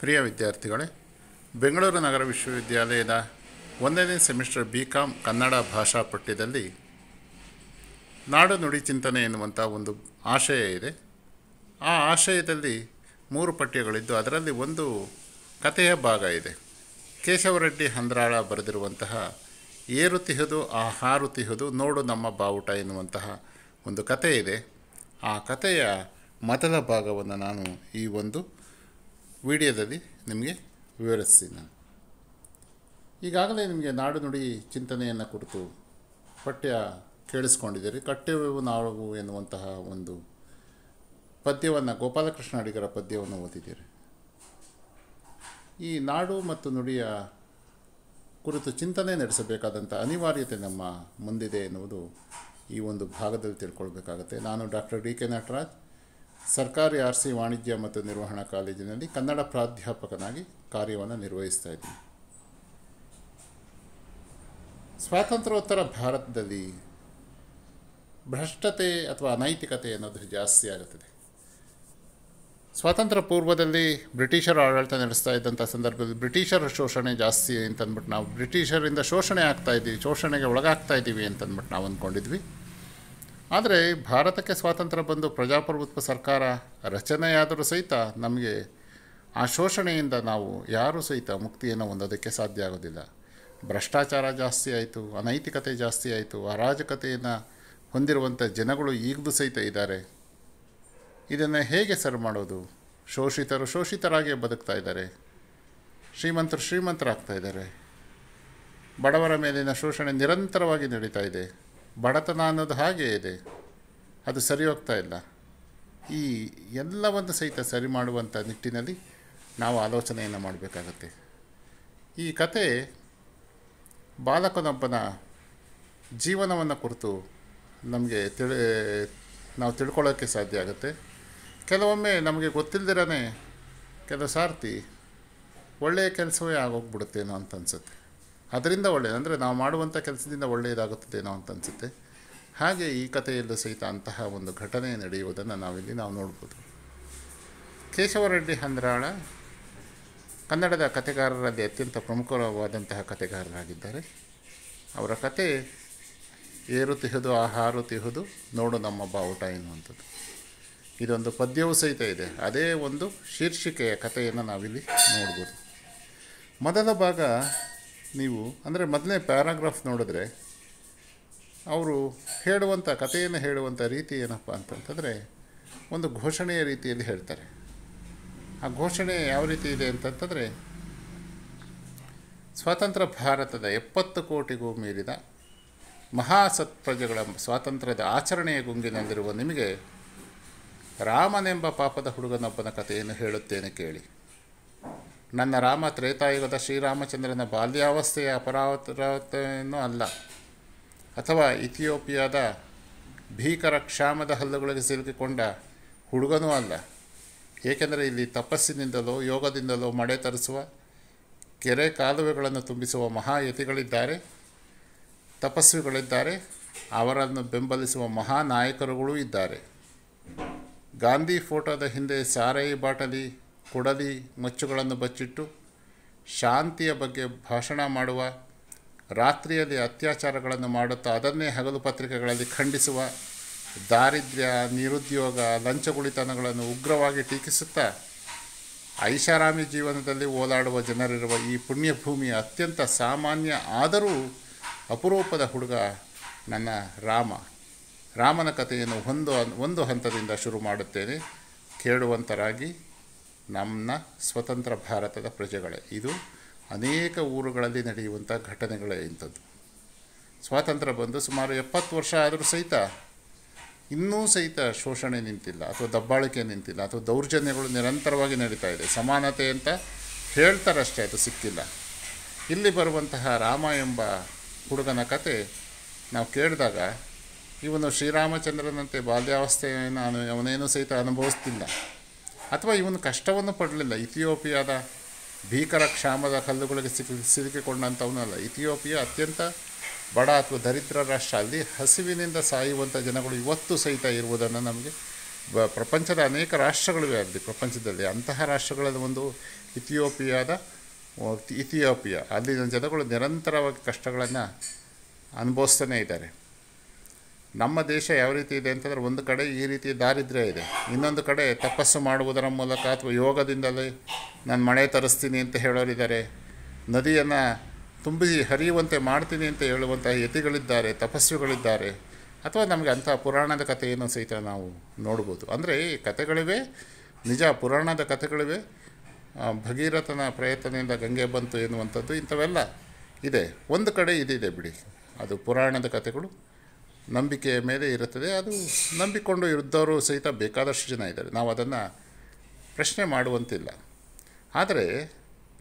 ಪ್ರಿಯ ವಿದ್ಯಾರ್ಥಿಗಳೇ ಬೆಂಗಳೂರು ನಗರ ವಿಶ್ವವಿದ್ಯಾಲಯದ ಒಂದನೇ ಸೆಮಿಸ್ಟರ್ ಬಿ ಕಾಮ್ ಕನ್ನಡ ಭಾಷಾ ಪಠ್ಯದಲ್ಲಿ ನಾಡು ನುಡಿ ಚಿಂತನೆ ಎನ್ನುವಂಥ ಒಂದು ಆಶಯ ಇದೆ ಆ ಆಶಯದಲ್ಲಿ ಮೂರು ಪಠ್ಯಗಳಿದ್ದು ಅದರಲ್ಲಿ ಒಂದು ಕಥೆಯ ಭಾಗ ಇದೆ ಕೇಶವರೆಡ್ಡಿ ಹಂದ್ರಾಳ ಬರೆದಿರುವಂತಹ ಏರು ತಿಹದು ಆ ತಿಹುದು ನೋಡು ನಮ್ಮ ಬಾವುಟ ಎನ್ನುವಂತಹ ಒಂದು ಕಥೆ ಇದೆ ಆ ಕಥೆಯ ಮೊದಲ ಭಾಗವನ್ನು ನಾನು ಈ ಒಂದು ವಿಡಿಯೋದಲ್ಲಿ ನಿಮಗೆ ವಿವರಿಸ್ತೀನಿ ನಾನು ಈಗಾಗಲೇ ನಿಮಗೆ ನಾಡು ನುಡಿ ಚಿಂತನೆಯನ್ನು ಕುರಿತು ಪಠ್ಯ ಕೇಳಿಸ್ಕೊಂಡಿದ್ದೀರಿ ಕಟ್ಟೆವು ನಾವು ಎನ್ನುವಂತಹ ಒಂದು ಪದ್ಯವನ್ನು ಗೋಪಾಲಕೃಷ್ಣ ಅಡಿಗರ ಪದ್ಯವನ್ನು ಓದಿದ್ದೀರಿ ಈ ನಾಡು ಮತ್ತು ನುಡಿಯ ಕುರಿತು ಚಿಂತನೆ ನಡೆಸಬೇಕಾದಂಥ ಅನಿವಾರ್ಯತೆ ನಮ್ಮ ಮುಂದಿದೆ ಎನ್ನುವುದು ಈ ಒಂದು ಭಾಗದಲ್ಲಿ ತಿಳ್ಕೊಳ್ಬೇಕಾಗುತ್ತೆ ನಾನು ಡಾಕ್ಟರ್ ಡಿ ಕೆ ನಟರಾಜ್ ಸರ್ಕಾರಿ ಆರ್ ಸಿ ವಾಣಿಜ್ಯ ಮತ್ತು ನಿರ್ವಹಣಾ ಕಾಲೇಜಿನಲ್ಲಿ ಕನ್ನಡ ಪ್ರಾಧ್ಯಾಪಕನಾಗಿ ಕಾರ್ಯವನ್ನು ನಿರ್ವಹಿಸ್ತಾ ಇದ್ದೀನಿ ಸ್ವಾತಂತ್ರ್ಯೋತ್ತರ ಭಾರತದಲ್ಲಿ ಭ್ರಷ್ಟತೆ ಅಥವಾ ಅನೈತಿಕತೆ ಅನ್ನೋದು ಜಾಸ್ತಿ ಆಗುತ್ತದೆ ಸ್ವಾತಂತ್ರ್ಯ ಪೂರ್ವದಲ್ಲಿ ಬ್ರಿಟಿಷರು ಆಡಳಿತ ನಡೆಸ್ತಾ ಇದ್ದಂಥ ಸಂದರ್ಭದಲ್ಲಿ ಬ್ರಿಟಿಷರ ಶೋಷಣೆ ಜಾಸ್ತಿ ಅಂತಂದ್ಬಿಟ್ಟು ನಾವು ಬ್ರಿಟಿಷರಿಂದ ಶೋಷಣೆ ಆಗ್ತಾ ಶೋಷಣೆಗೆ ಒಳಗಾಗ್ತಾ ಇದ್ದೀವಿ ಅಂತಂದ್ಬಿಟ್ಟು ನಾವು ಅಂದ್ಕೊಂಡಿದ್ವಿ ಆದರೆ ಭಾರತಕ್ಕೆ ಸ್ವಾತಂತ್ರ್ಯ ಬಂದು ಪ್ರಜಾಪ್ರಭುತ್ವ ಸರ್ಕಾರ ರಚನೆಯಾದರೂ ಸಹಿತ ನಮಗೆ ಆ ಶೋಷಣೆಯಿಂದ ನಾವು ಯಾರೂ ಸಹಿತ ಮುಕ್ತಿಯನ್ನು ಹೊಂದೋದಕ್ಕೆ ಸಾಧ್ಯ ಆಗೋದಿಲ್ಲ ಭ್ರಷ್ಟಾಚಾರ ಜಾಸ್ತಿ ಆಯಿತು ಅನೈತಿಕತೆ ಜಾಸ್ತಿ ಆಯಿತು ಅರಾಜಕತೆಯನ್ನು ಹೊಂದಿರುವಂಥ ಜನಗಳು ಈಗಲೂ ಸಹಿತ ಇದ್ದಾರೆ ಇದನ್ನು ಹೇಗೆ ಸರ್ ಮಾಡೋದು ಶೋಷಿತರು ಶೋಷಿತರಾಗೇ ಬದುಕ್ತಾ ಇದ್ದಾರೆ ಶ್ರೀಮಂತರು ಶ್ರೀಮಂತರಾಗ್ತಾ ಇದ್ದಾರೆ ಬಡವರ ಮೇಲಿನ ಶೋಷಣೆ ನಿರಂತರವಾಗಿ ನಡೀತಾ ಇದೆ ಬಡತನ ಅನ್ನೋದು ಹಾಗೇ ಇದೆ ಅದು ಸರಿ ಹೋಗ್ತಾ ಇಲ್ಲ ಈ ಎಲ್ಲವನ್ನು ಸಹಿತ ಸರಿ ಮಾಡುವಂಥ ನಿಟ್ಟಿನಲ್ಲಿ ನಾವು ಆಲೋಚನೆಯನ್ನು ಮಾಡಬೇಕಾಗತ್ತೆ ಈ ಕತೆ ಬಾಲಕನೊಬ್ಬನ ಜೀವನವನ್ನು ಕುರಿತು ನಮಗೆ ತಿಳಿ ನಾವು ತಿಳ್ಕೊಳ್ಳೋಕ್ಕೆ ಸಾಧ್ಯ ಆಗುತ್ತೆ ಕೆಲವೊಮ್ಮೆ ನಮಗೆ ಗೊತ್ತಿಲ್ಲದಿರೇ ಕೆಲವು ಸಾರ್ತಿ ಒಳ್ಳೆಯ ಕೆಲಸವೇ ಆಗೋಗ್ಬಿಡುತ್ತೇನೋ ಅಂತ ಅನ್ಸುತ್ತೆ ಅದರಿಂದ ಒಳ್ಳೆಯದು ಅಂದರೆ ನಾವು ಮಾಡುವಂಥ ಕೆಲಸದಿಂದ ಒಳ್ಳೆಯದಾಗುತ್ತದೇನೋ ಅಂತ ಅನಿಸುತ್ತೆ ಹಾಗೆ ಈ ಕಥೆಯಲ್ಲೂ ಸಹಿತ ಅಂತಹ ಒಂದು ಘಟನೆ ನಡೆಯುವುದನ್ನು ನಾವಿಲ್ಲಿ ನಾವು ನೋಡ್ಬೋದು ಕೇಶವರೆಡ್ಡಿ ಹಂದ್ರಾಳ ಕನ್ನಡದ ಕಥೆಗಾರರಲ್ಲಿ ಅತ್ಯಂತ ಪ್ರಮುಖವಾದಂತಹ ಕಥೆಗಾರರಾಗಿದ್ದಾರೆ ಅವರ ಕತೆ ಏರು ತಿಹುದು ಆಹಾರು ತಿಹುದು ನೋಡು ನಮ್ಮ ಬಾವುಟ ಎನ್ನುವಂಥದ್ದು ಇದೊಂದು ಪದ್ಯವೂ ಸಹಿತ ಇದೆ ಅದೇ ಒಂದು ಶೀರ್ಷಿಕೆಯ ಕಥೆಯನ್ನು ನಾವಿಲ್ಲಿ ನೋಡ್ಬೋದು ಮೊದಲ ಭಾಗ ನೀವು ಅಂದರೆ ಮೊದಲನೇ ಪ್ಯಾರಾಗ್ರಾಫ್ ನೋಡಿದ್ರೆ ಅವರು ಹೇಳುವಂಥ ಕಥೆಯನ್ನು ಹೇಳುವಂಥ ರೀತಿ ಏನಪ್ಪ ಅಂತಂತಂದರೆ ಒಂದು ಘೋಷಣೆಯ ರೀತಿಯಲ್ಲಿ ಹೇಳ್ತಾರೆ ಆ ಘೋಷಣೆ ಯಾವ ರೀತಿ ಇದೆ ಅಂತಂತಂದರೆ ಸ್ವಾತಂತ್ರ್ಯ ಭಾರತದ ಎಪ್ಪತ್ತು ಕೋಟಿಗೂ ಮೀರಿದ ಮಹಾಸತ್ಪ್ರಜೆಗಳ ಸ್ವಾತಂತ್ರ್ಯದ ಆಚರಣೆಯ ಗುಂಗಿನಲ್ಲಿರುವ ನಿಮಗೆ ರಾಮನೆಂಬ ಪಾಪದ ಹುಡುಗನೊಬ್ಬನ ಕಥೆಯನ್ನು ಹೇಳುತ್ತೇನೆ ಕೇಳಿ ನನ್ನ ರಾಮ ತ್ರೇತಾಯುಗದ ಶ್ರೀರಾಮಚಂದ್ರನ ಬಾಲ್ಯಾವಸ್ಥೆಯ ಅಪರಾವತವನ್ನು ಅಲ್ಲ ಅಥವಾ ಇಥಿಯೋಪಿಯಾದ ಭೀಕರ ಕ್ಷಾಮದ ಹಲ್ಲುಗಳಿಗೆ ಸಿಲುಕಿಕೊಂಡ ಹುಡುಗನೂ ಅಲ್ಲ ಏಕೆಂದರೆ ಇಲ್ಲಿ ತಪಸ್ಸಿನಿಂದಲೋ ಯೋಗದಿಂದಲೋ ಮಳೆ ತರಿಸುವ ಕೆರೆ ಕಾಲುವೆಗಳನ್ನು ತುಂಬಿಸುವ ಮಹಾಯತಿಗಳಿದ್ದಾರೆ ತಪಸ್ವಿಗಳಿದ್ದಾರೆ ಅವರನ್ನು ಬೆಂಬಲಿಸುವ ಮಹಾನಾಯಕರುಗಳೂ ಇದ್ದಾರೆ ಗಾಂಧಿ ಫೋಟೋದ ಹಿಂದೆ ಸಾರೈ ಬಾಟಲಿ ಕೊಡಲಿ ಮಚ್ಚುಗಳನ್ನು ಬಚ್ಚಿಟ್ಟು ಶಾಂತಿಯ ಬಗ್ಗೆ ಭಾಷಣ ಮಾಡುವ ರಾತ್ರಿಯಲ್ಲಿ ಅತ್ಯಾಚಾರಗಳನ್ನು ಮಾಡುತ್ತಾ ಅದನ್ನೇ ಹಗಲು ಪತ್ರಿಕೆಗಳಲ್ಲಿ ಖಂಡಿಸುವ ದಾರಿದ್ರ್ಯ ನಿರುದ್ಯೋಗ ಲಂಚಗುಳಿತನಗಳನ್ನು ಉಗ್ರವಾಗಿ ಟೀಕಿಸುತ್ತಾ ಐಷಾರಾಮಿ ಜೀವನದಲ್ಲಿ ಓಲಾಡುವ ಜನರಿರುವ ಈ ಪುಣ್ಯಭೂಮಿ ಅತ್ಯಂತ ಸಾಮಾನ್ಯ ಆದರೂ ಅಪರೂಪದ ಹುಡುಗ ನನ್ನ ರಾಮ ರಾಮನ ಕಥೆಯನ್ನು ಒಂದು ಒಂದು ಹಂತದಿಂದ ಶುರು ಮಾಡುತ್ತೇನೆ ಕೇಳುವಂತರಾಗಿ ನಮ್ಮ ಸ್ವತಂತ್ರ ಭಾರತದ ಪ್ರಜೆಗಳೇ ಇದು ಅನೇಕ ಊರುಗಳಲ್ಲಿ ನಡೆಯುವಂಥ ಘಟನೆಗಳೇ ಇಂಥದ್ದು ಸ್ವಾತಂತ್ರ್ಯ ಬಂದು ಸುಮಾರು ಎಪ್ಪತ್ತು ವರ್ಷ ಆದರೂ ಸಹಿತ ಇನ್ನೂ ಸಹಿತ ಶೋಷಣೆ ನಿಂತಿಲ್ಲ ಅಥವಾ ದಬ್ಬಾಳಿಕೆ ನಿಂತಿಲ್ಲ ಅಥವಾ ದೌರ್ಜನ್ಯಗಳು ನಿರಂತರವಾಗಿ ನಡೀತಾ ಇದೆ ಸಮಾನತೆ ಅಂತ ಹೇಳ್ತಾರಷ್ಟೇ ಅದು ಸಿಕ್ಕಿಲ್ಲ ಇಲ್ಲಿ ಬರುವಂತಹ ರಾಮ ಎಂಬ ಹುಡುಗನ ಕತೆ ನಾವು ಕೇಳಿದಾಗ ಇವನು ಶ್ರೀರಾಮಚಂದ್ರನಂತೆ ಬಾಲ್ಯಾವಸ್ಥೆಯನ್ನು ಅವನೇನೂ ಸಹಿತ ಅನುಭವಿಸ್ತಿಲ್ಲ ಅಥವಾ ಇವನು ಕಷ್ಟವನ್ನು ಪಡಲಿಲ್ಲ ಇಥಿಯೋಪಿಯಾದ ಭೀಕರ ಕ್ಷಾಮದ ಕಲ್ಲುಗಳಿಗೆ ಸಿಕ್ಕಿ ಸಿಲುಕಿಕೊಂಡಂಥವನಲ್ಲ ಇಥಿಯೋಪಿಯಾ ಅತ್ಯಂತ ಬಡ ಅಥವಾ ದರಿದ್ರ ರಾಷ್ಟ್ರ ಅಲ್ಲಿ ಹಸಿವಿನಿಂದ ಸಾಯುವಂಥ ಜನಗಳು ಇವತ್ತು ಸಹಿತ ಇರುವುದನ್ನು ನಮಗೆ ಬ ಪ್ರಪಂಚದ ಅನೇಕ ರಾಷ್ಟ್ರಗಳಿವೆ ಅಲ್ಲಿ ಪ್ರಪಂಚದಲ್ಲಿ ಅಂತಹ ರಾಷ್ಟ್ರಗಳಲ್ಲಿ ಒಂದು ಇಥಿಯೋಪಿಯಾದ ಇಥಿಯೋಪಿಯಾ ಅಲ್ಲಿನ ಜನಗಳು ನಿರಂತರವಾಗಿ ಕಷ್ಟಗಳನ್ನು ಅನುಭವಿಸ್ತಾನೇ ಇದ್ದಾರೆ ನಮ್ಮ ದೇಶ ಯಾವ ರೀತಿ ಇದೆ ಅಂತಂದರೆ ಒಂದು ಕಡೆ ಈ ರೀತಿ ದಾರಿದ್ರ್ಯ ಇದೆ ಇನ್ನೊಂದು ಕಡೆ ತಪಸ್ಸು ಮಾಡುವುದರ ಮೂಲಕ ಅಥವಾ ಯೋಗದಿಂದಲೇ ನಾನು ಮಳೆ ತರಿಸ್ತೀನಿ ಅಂತ ಹೇಳೋರಿದ್ದಾರೆ ನದಿಯನ್ನು ತುಂಬಿ ಹರಿಯುವಂತೆ ಮಾಡ್ತೀನಿ ಅಂತ ಹೇಳುವಂಥ ಯತಿಗಳಿದ್ದಾರೆ ತಪಸ್ವಿಗಳಿದ್ದಾರೆ ಅಥವಾ ನಮಗೆ ಅಂಥ ಪುರಾಣದ ಕಥೆಯನ್ನು ಸಹಿತ ನಾವು ನೋಡ್ಬೋದು ಅಂದರೆ ಈ ಕಥೆಗಳಿವೆ ನಿಜ ಪುರಾಣದ ಕಥೆಗಳಿವೆ ಭಗೀರಥನ ಪ್ರಯತ್ನದಿಂದ ಗಂಗೆ ಬಂತು ಎನ್ನುವಂಥದ್ದು ಇಂಥವೆಲ್ಲ ಇದೆ ಒಂದು ಕಡೆ ಇದಿದೆ ಬಿಡಿ ಅದು ಪುರಾಣದ ಕಥೆಗಳು ನಂಬಿಕೆಯ ಮೇಲೆ ಇರುತ್ತದೆ ಅದು ನಂಬಿಕೊಂಡು ಇದ್ದವರು ಸಹಿತ ಬೇಕಾದಷ್ಟು ಜನ ಇದ್ದಾರೆ ನಾವು ಅದನ್ನು ಪ್ರಶ್ನೆ ಮಾಡುವಂತಿಲ್ಲ ಆದರೆ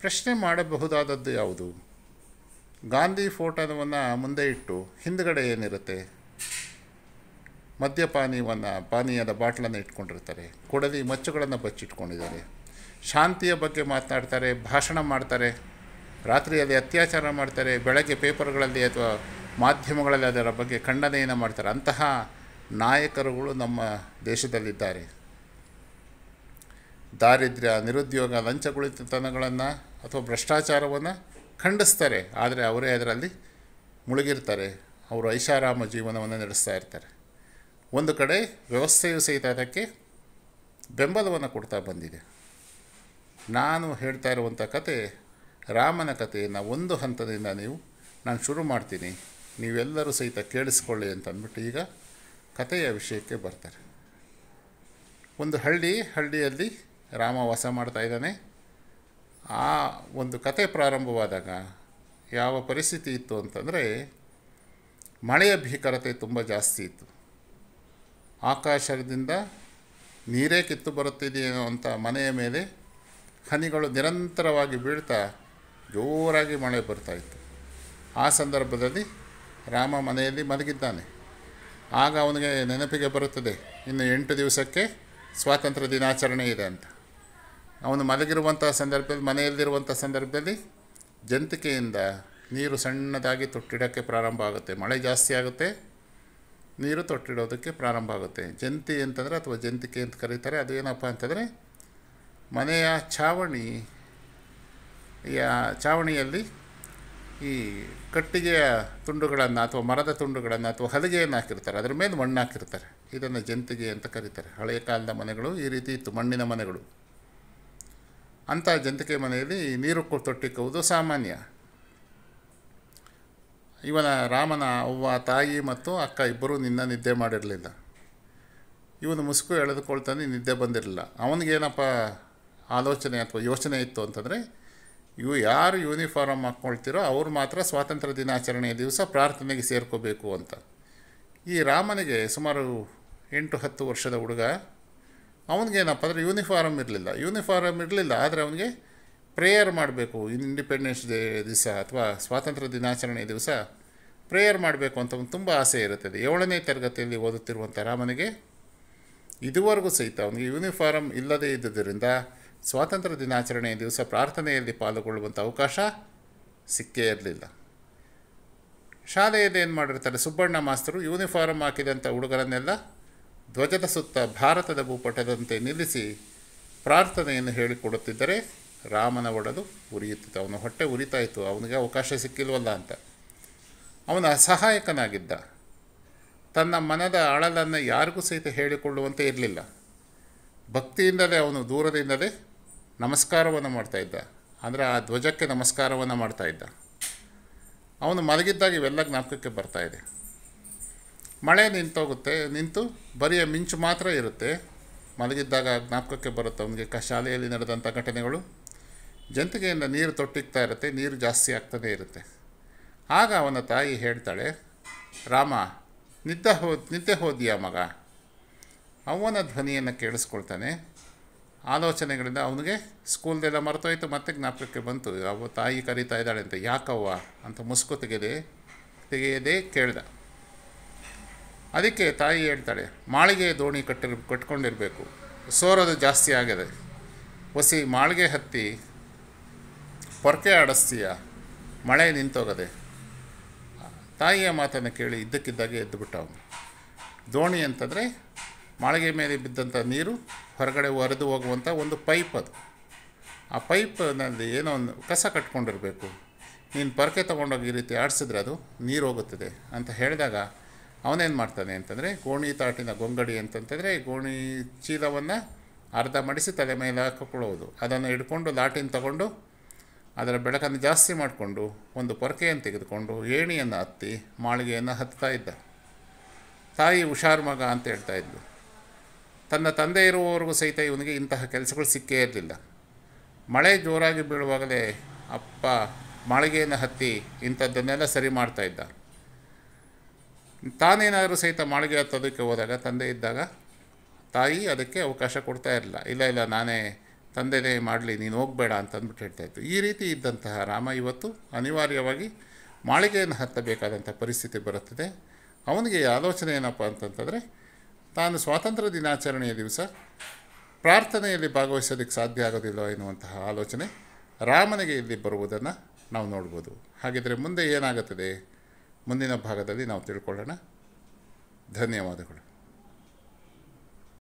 ಪ್ರಶ್ನೆ ಮಾಡಬಹುದಾದದ್ದು ಯಾವುದು ಗಾಂಧಿ ಫೋಟೋವನ್ನು ಮುಂದೆ ಇಟ್ಟು ಹಿಂದುಗಡೆ ಏನಿರುತ್ತೆ ಮದ್ಯಪಾನೀಯವನ್ನು ಪಾನೀಯದ ಬಾಟ್ಲನ್ನು ಇಟ್ಕೊಂಡಿರ್ತಾರೆ ಕೊಡಲಿ ಮಚ್ಚುಗಳನ್ನು ಬಚ್ಚಿಟ್ಕೊಂಡಿದ್ದಾರೆ ಶಾಂತಿಯ ಬಗ್ಗೆ ಮಾತನಾಡ್ತಾರೆ ಭಾಷಣ ಮಾಡ್ತಾರೆ ರಾತ್ರಿಯಲ್ಲಿ ಅತ್ಯಾಚಾರ ಮಾಡ್ತಾರೆ ಬೆಳಗ್ಗೆ ಪೇಪರ್ಗಳಲ್ಲಿ ಅಥವಾ ಮಾಧ್ಯಮಗಳಲ್ಲಿ ಅದರ ಬಗ್ಗೆ ಖಂಡನೆಯನ್ನು ಮಾಡ್ತಾರೆ ಅಂತಹ ನಾಯಕರುಗಳು ನಮ್ಮ ದೇಶದಲ್ಲಿದ್ದಾರೆ ದಾರಿದ್ರ್ಯ ನಿರುದ್ಯೋಗ ಲಂಚಗುಳಿತನಗಳನ್ನು ಅಥವಾ ಭ್ರಷ್ಟಾಚಾರವನ್ನು ಖಂಡಿಸ್ತಾರೆ ಆದರೆ ಅವರೇ ಅದರಲ್ಲಿ ಮುಳುಗಿರ್ತಾರೆ ಅವರು ಐಷಾರಾಮ ಜೀವನವನ್ನು ನಡೆಸ್ತಾ ಇರ್ತಾರೆ ಒಂದು ಕಡೆ ವ್ಯವಸ್ಥೆಯು ಸಹಿತ ಅದಕ್ಕೆ ಬೆಂಬಲವನ್ನು ಕೊಡ್ತಾ ಬಂದಿದೆ ನಾನು ಹೇಳ್ತಾ ಇರುವಂಥ ಕತೆ ರಾಮನ ಕಥೆಯನ್ನು ಒಂದು ಹಂತದಿಂದ ನೀವು ನಾನು ಶುರು ಮಾಡ್ತೀನಿ ನೀವೆಲ್ಲರೂ ಸಹಿತ ಕೇಳಿಸ್ಕೊಳ್ಳಿ ಅಂತ ಅಂದ್ಬಿಟ್ಟು ಈಗ ಕಥೆಯ ವಿಷಯಕ್ಕೆ ಬರ್ತಾರೆ ಒಂದು ಹಳ್ಳಿ ಹಳ್ಳಿಯಲ್ಲಿ ರಾಮ ವಾಸ ಮಾಡ್ತಾ ಇದ್ದಾನೆ ಆ ಒಂದು ಕತೆ ಪ್ರಾರಂಭವಾದಾಗ ಯಾವ ಪರಿಸ್ಥಿತಿ ಇತ್ತು ಅಂತಂದರೆ ಮಳೆಯ ಭೀಕರತೆ ತುಂಬ ಜಾಸ್ತಿ ಇತ್ತು ಆಕಾಶದಿಂದ ನೀರೇ ಕಿತ್ತು ಬರುತ್ತಿದೆಯೋ ಅಂತ ಮನೆಯ ಮೇಲೆ ಹನಿಗಳು ನಿರಂತರವಾಗಿ ಬೀಳ್ತಾ ಜೋರಾಗಿ ಮಳೆ ಬರ್ತಾಯಿತ್ತು ಆ ಸಂದರ್ಭದಲ್ಲಿ ರಾಮ ಮನೆಯಲ್ಲಿ ಮಲಗಿದ್ದಾನೆ ಆಗ ಅವನಿಗೆ ನೆನಪಿಗೆ ಬರುತ್ತದೆ ಇನ್ನು ಎಂಟು ದಿವಸಕ್ಕೆ ಸ್ವಾತಂತ್ರ್ಯ ದಿನಾಚರಣೆ ಇದೆ ಅಂತ ಅವನು ಮಲಗಿರುವಂಥ ಸಂದರ್ಭದಲ್ಲಿ ಮನೆಯಲ್ಲಿರುವಂಥ ಸಂದರ್ಭದಲ್ಲಿ ಜಂತಿಕೆಯಿಂದ ನೀರು ಸಣ್ಣದಾಗಿ ತೊಟ್ಟಿಡೋಕ್ಕೆ ಪ್ರಾರಂಭ ಆಗುತ್ತೆ ಮಳೆ ಜಾಸ್ತಿ ಆಗುತ್ತೆ ನೀರು ತೊಟ್ಟಿಡೋದಕ್ಕೆ ಪ್ರಾರಂಭ ಆಗುತ್ತೆ ಜಂತಿ ಅಂತಂದರೆ ಅಥವಾ ಜಂತಿಕೆ ಅಂತ ಕರೀತಾರೆ ಅದು ಏನಪ್ಪ ಅಂತಂದರೆ ಮನೆಯ ಛಾವಣಿ ಚಾವಣಿಯಲ್ಲಿ ಈ ಕಟ್ಟಿಗೆಯ ತುಂಡುಗಳನ್ನು ಅಥವಾ ಮರದ ತುಂಡುಗಳನ್ನು ಅಥವಾ ಹಲಗೆಯನ್ನು ಹಾಕಿರ್ತಾರೆ ಅದರ ಮೇಲೆ ಮಣ್ಣು ಹಾಕಿರ್ತಾರೆ ಇದನ್ನು ಜಂತಿಗೆ ಅಂತ ಕರೀತಾರೆ ಹಳೆಯ ಕಾಲದ ಮನೆಗಳು ಈ ರೀತಿ ಇತ್ತು ಮಣ್ಣಿನ ಮನೆಗಳು ಅಂಥ ಜಂತಿಕೆ ಮನೆಯಲ್ಲಿ ನೀರು ತೊಟ್ಟಿಕ್ಕುವುದು ಸಾಮಾನ್ಯ ಇವನ ರಾಮನ ಅವ್ವ ತಾಯಿ ಮತ್ತು ಅಕ್ಕ ಇಬ್ಬರೂ ನಿನ್ನ ನಿದ್ದೆ ಮಾಡಿರಲಿಲ್ಲ ಇವನು ಮುಸುಕು ಎಳೆದುಕೊಳ್ತಾನೆ ನಿದ್ದೆ ಬಂದಿರಲಿಲ್ಲ ಅವನಿಗೇನಪ್ಪ ಆಲೋಚನೆ ಅಥವಾ ಯೋಚನೆ ಇತ್ತು ಅಂತಂದರೆ ಇವು ಯಾರು ಯೂನಿಫಾರ್ಮ್ ಹಾಕ್ಕೊಳ್ತೀರೋ ಅವ್ರು ಮಾತ್ರ ಸ್ವಾತಂತ್ರ್ಯ ದಿನಾಚರಣೆಯ ದಿವಸ ಪ್ರಾರ್ಥನೆಗೆ ಸೇರ್ಕೋಬೇಕು ಅಂತ ಈ ರಾಮನಿಗೆ ಸುಮಾರು ಎಂಟು ಹತ್ತು ವರ್ಷದ ಹುಡುಗ ಅವನಿಗೇನಪ್ಪ ಅಂದರೆ ಯೂನಿಫಾರ್ಮ್ ಇರಲಿಲ್ಲ ಯೂನಿಫಾರ್ಮ್ ಇರಲಿಲ್ಲ ಆದರೆ ಅವನಿಗೆ ಪ್ರೇಯರ್ ಮಾಡಬೇಕು ಇಂಡಿಪೆಂಡೆನ್ಸ್ ಡೇ ದಿವಸ ಅಥವಾ ಸ್ವಾತಂತ್ರ್ಯ ದಿನಾಚರಣೆಯ ದಿವಸ ಪ್ರೇಯರ್ ಮಾಡಬೇಕು ಅಂತ ಅವ್ನು ತುಂಬ ಆಸೆ ಇರುತ್ತದೆ ಏಳನೇ ತರಗತಿಯಲ್ಲಿ ಓದುತ್ತಿರುವಂಥ ರಾಮನಿಗೆ ಇದುವರೆಗೂ ಸಹಿತ ಅವನಿಗೆ ಯೂನಿಫಾರಮ್ ಇಲ್ಲದೇ ಇದ್ದುದರಿಂದ ಸ್ವಾತಂತ್ರ್ಯ ದಿನಾಚರಣೆಯ ದಿವಸ ಪ್ರಾರ್ಥನೆಯಲ್ಲಿ ಪಾಲ್ಗೊಳ್ಳುವಂಥ ಅವಕಾಶ ಸಿಕ್ಕೇ ಇರಲಿಲ್ಲ ಶಾಲೆಯಲ್ಲಿ ಏನು ಮಾಡಿರ್ತಾರೆ ಸುಬ್ಬಣ್ಣ ಮಾಸ್ತರು ಯೂನಿಫಾರ್ಮ್ ಹಾಕಿದಂಥ ಹುಡುಗರನ್ನೆಲ್ಲ ಧ್ವಜದ ಸುತ್ತ ಭಾರತದ ಭೂಪಟದಂತೆ ನಿಲ್ಲಿಸಿ ಪ್ರಾರ್ಥನೆಯನ್ನು ಹೇಳಿಕೊಡುತ್ತಿದ್ದರೆ ರಾಮನ ಒಡಲು ಉರಿಯುತ್ತಿತ್ತು ಅವನ ಹೊಟ್ಟೆ ಉರಿತಾ ಅವನಿಗೆ ಅವಕಾಶ ಸಿಕ್ಕಿಲ್ವಲ್ಲ ಅಂತ ಅವನ ಅಸಹಾಯಕನಾಗಿದ್ದ ತನ್ನ ಮನದ ಅಳಲನ್ನು ಯಾರಿಗೂ ಸಹಿತ ಹೇಳಿಕೊಳ್ಳುವಂತೆ ಇರಲಿಲ್ಲ ಭಕ್ತಿಯಿಂದಲೇ ಅವನು ದೂರದಿಂದಲೇ ನಮಸ್ಕಾರವನ್ನು ಮಾಡ್ತಾ ಇದ್ದ ಅಂದರೆ ಆ ಧ್ವಜಕ್ಕೆ ನಮಸ್ಕಾರವನ್ನು ಮಾಡ್ತಾ ಇದ್ದ ಅವನು ಮಲಗಿದ್ದಾಗ ಇವೆಲ್ಲ ಜ್ಞಾಪಕಕ್ಕೆ ಇದೆ ಮಳೆ ನಿಂತೋಗುತ್ತೆ ನಿಂತು ಬರಿಯ ಮಿಂಚು ಮಾತ್ರ ಇರುತ್ತೆ ಮಲಗಿದ್ದಾಗ ಜ್ಞಾಪಕಕ್ಕೆ ಬರುತ್ತೆ ಅವನಿಗೆ ಕ ಶಾಲೆಯಲ್ಲಿ ನಡೆದಂಥ ಘಟನೆಗಳು ಜಂತಿಗೆಯಿಂದ ನೀರು ತೊಟ್ಟಿಗ್ತಾ ಇರುತ್ತೆ ನೀರು ಜಾಸ್ತಿ ಆಗ್ತದೇ ಇರುತ್ತೆ ಆಗ ಅವನ ತಾಯಿ ಹೇಳ್ತಾಳೆ ರಾಮ ನಿದ್ದೆ ಹೋದ ನಿದ್ದೆ ಹೋದಿಯಾ ಮಗ ಅವನ ಧ್ವನಿಯನ್ನು ಕೇಳಿಸ್ಕೊಳ್ತಾನೆ ಆಲೋಚನೆಗಳಿಂದ ಅವನಿಗೆ ಸ್ಕೂಲ್ದೆಲ್ಲ ಮರೆತೋಯ್ತು ಮತ್ತೆ ಜ್ಞಾಪಕಕ್ಕೆ ಬಂತು ಅವ ತಾಯಿ ಕರೀತಾ ಇದ್ದಾಳೆ ಅಂತ ಯಾಕವ್ವ ಅಂತ ಮುಸ್ಕು ತೆಗೆದೆ ತೆಗೆಯದೆ ಕೇಳ್ದ ಅದಕ್ಕೆ ತಾಯಿ ಹೇಳ್ತಾಳೆ ಮಾಳಿಗೆ ದೋಣಿ ಕಟ್ಟಿರ್ ಕಟ್ಕೊಂಡಿರಬೇಕು ಸೋರೋದು ಜಾಸ್ತಿ ಆಗಿದೆ ಒಸಿ ಮಾಳಿಗೆ ಹತ್ತಿ ಪೊರಕೆ ಆಡಿಸ್ತೀಯ ಮಳೆ ನಿಂತೋಗದೆ ತಾಯಿಯ ಮಾತನ್ನು ಕೇಳಿ ಇದ್ದಕ್ಕಿದ್ದಾಗೆ ಎದ್ದುಬಿಟ್ಟ ಅವನು ದೋಣಿ ಅಂತಂದರೆ ಮಾಳಿಗೆ ಮೇಲೆ ಬಿದ್ದಂಥ ನೀರು ಹೊರಗಡೆ ಒರೆದು ಹೋಗುವಂಥ ಒಂದು ಪೈಪ್ ಅದು ಆ ಪೈಪ್ನಲ್ಲಿ ಏನೋ ಒಂದು ಕಸ ಕಟ್ಕೊಂಡಿರಬೇಕು ನೀನು ಪರಕೆ ತೊಗೊಂಡೋಗಿ ಈ ರೀತಿ ಆಡಿಸಿದ್ರೆ ಅದು ನೀರು ಹೋಗುತ್ತದೆ ಅಂತ ಹೇಳಿದಾಗ ಅವನೇನು ಮಾಡ್ತಾನೆ ಅಂತಂದರೆ ಗೋಣಿ ತಾಟಿನ ಗೊಂಗಡಿ ಅಂತಂತಂದರೆ ಗೋಣಿ ಚೀಲವನ್ನು ಅರ್ಧ ಮಡಿಸಿ ತಲೆ ಮೇಲೆ ಹಾಕಿಕೊಳ್ಳುವುದು ಅದನ್ನು ಹಿಡ್ಕೊಂಡು ಲಾಟಿನ ತಗೊಂಡು ಅದರ ಬೆಳಕನ್ನು ಜಾಸ್ತಿ ಮಾಡಿಕೊಂಡು ಒಂದು ಪೊರಕೆಯನ್ನು ತೆಗೆದುಕೊಂಡು ಏಣಿಯನ್ನು ಹತ್ತಿ ಮಾಳಿಗೆಯನ್ನು ಹತ್ತಾ ಇದ್ದ ತಾಯಿ ಹುಷಾರು ಮಗ ಅಂತ ಹೇಳ್ತಾ ಇದ್ಲು ತನ್ನ ತಂದೆ ಇರುವವರೆಗೂ ಸಹಿತ ಇವನಿಗೆ ಇಂತಹ ಕೆಲಸಗಳು ಸಿಕ್ಕೇ ಇರಲಿಲ್ಲ ಮಳೆ ಜೋರಾಗಿ ಬೀಳುವಾಗಲೇ ಅಪ್ಪ ಮಾಳಿಗೆಯನ್ನು ಹತ್ತಿ ಇಂಥದ್ದನ್ನೆಲ್ಲ ಸರಿ ಮಾಡ್ತಾಯಿದ್ದ ತಾನೇನಾದರೂ ಸಹಿತ ಮಾಳಿಗೆ ಹತ್ತೋದಕ್ಕೆ ಹೋದಾಗ ತಂದೆ ಇದ್ದಾಗ ತಾಯಿ ಅದಕ್ಕೆ ಅವಕಾಶ ಕೊಡ್ತಾ ಇರಲಿಲ್ಲ ಇಲ್ಲ ಇಲ್ಲ ನಾನೇ ತಂದೆನೇ ಮಾಡಲಿ ನೀನು ಹೋಗಬೇಡ ಅಂತ ಅಂದ್ಬಿಟ್ಟು ಹೇಳ್ತಾಯಿತ್ತು ಈ ರೀತಿ ಇದ್ದಂತಹ ರಾಮ ಇವತ್ತು ಅನಿವಾರ್ಯವಾಗಿ ಮಾಳಿಗೆಯನ್ನು ಹತ್ತಬೇಕಾದಂಥ ಪರಿಸ್ಥಿತಿ ಬರುತ್ತದೆ ಅವನಿಗೆ ಆಲೋಚನೆ ಏನಪ್ಪ ಅಂತಂತಂದರೆ ತಾನು ಸ್ವಾತಂತ್ರ್ಯ ದಿನಾಚರಣೆಯ ದಿವಸ ಪ್ರಾರ್ಥನೆಯಲ್ಲಿ ಭಾಗವಹಿಸೋದಕ್ಕೆ ಸಾಧ್ಯ ಆಗೋದಿಲ್ಲ ಎನ್ನುವಂತಹ ಆಲೋಚನೆ ರಾಮನಿಗೆ ಇಲ್ಲಿ ಬರುವುದನ್ನು ನಾವು ನೋಡ್ಬೋದು ಹಾಗಿದ್ದರೆ ಮುಂದೆ ಏನಾಗುತ್ತದೆ ಮುಂದಿನ ಭಾಗದಲ್ಲಿ ನಾವು ತಿಳ್ಕೊಳ್ಳೋಣ ಧನ್ಯವಾದಗಳು